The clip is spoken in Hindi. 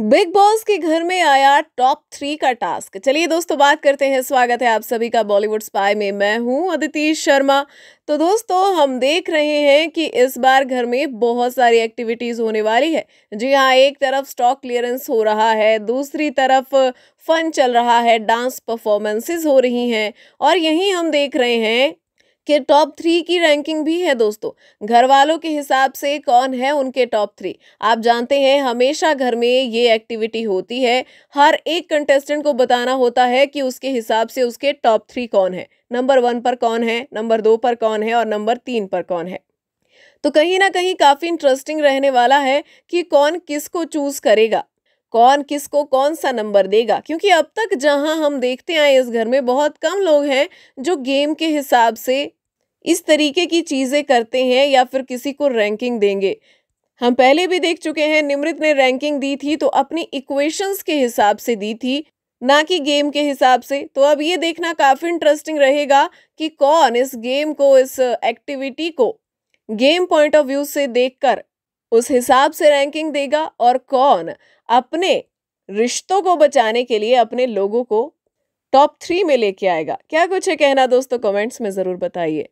बिग बॉस के घर में आया टॉप थ्री का टास्क चलिए दोस्तों बात करते हैं स्वागत है आप सभी का बॉलीवुड स्पाई में मैं हूं अदिति शर्मा तो दोस्तों हम देख रहे हैं कि इस बार घर में बहुत सारी एक्टिविटीज़ होने वाली है जी हाँ एक तरफ स्टॉक क्लियरेंस हो रहा है दूसरी तरफ फन चल रहा है डांस परफॉर्मेंसेज हो रही हैं और यहीं हम देख रहे हैं के टॉप थ्री की रैंकिंग भी है दोस्तों घर वालों के हिसाब से कौन है उनके टॉप थ्री आप जानते हैं हमेशा घर में ये एक्टिविटी होती है हर एक कंटेस्टेंट को बताना होता है कि उसके हिसाब से उसके टॉप थ्री कौन है नंबर वन पर कौन है नंबर दो पर कौन है और नंबर तीन पर कौन है तो कहीं ना कहीं काफ़ी इंटरेस्टिंग रहने वाला है कि कौन किसको चूज करेगा कौन किसको कौन सा नंबर देगा क्योंकि अब तक जहां हम देखते आए इस घर में बहुत कम लोग हैं जो गेम के हिसाब से इस तरीके की चीज़ें करते हैं या फिर किसी को रैंकिंग देंगे हम पहले भी देख चुके हैं निमृत ने रैंकिंग दी थी तो अपनी इक्वेशंस के हिसाब से दी थी ना कि गेम के हिसाब से तो अब ये देखना काफ़ी इंटरेस्टिंग रहेगा कि कौन इस गेम को इस एक्टिविटी को गेम पॉइंट ऑफ व्यू से देखकर उस हिसाब से रैंकिंग देगा और कौन अपने रिश्तों को बचाने के लिए अपने लोगों को टॉप थ्री में लेके आएगा क्या कुछ है कहना दोस्तों कमेंट्स में ज़रूर बताइए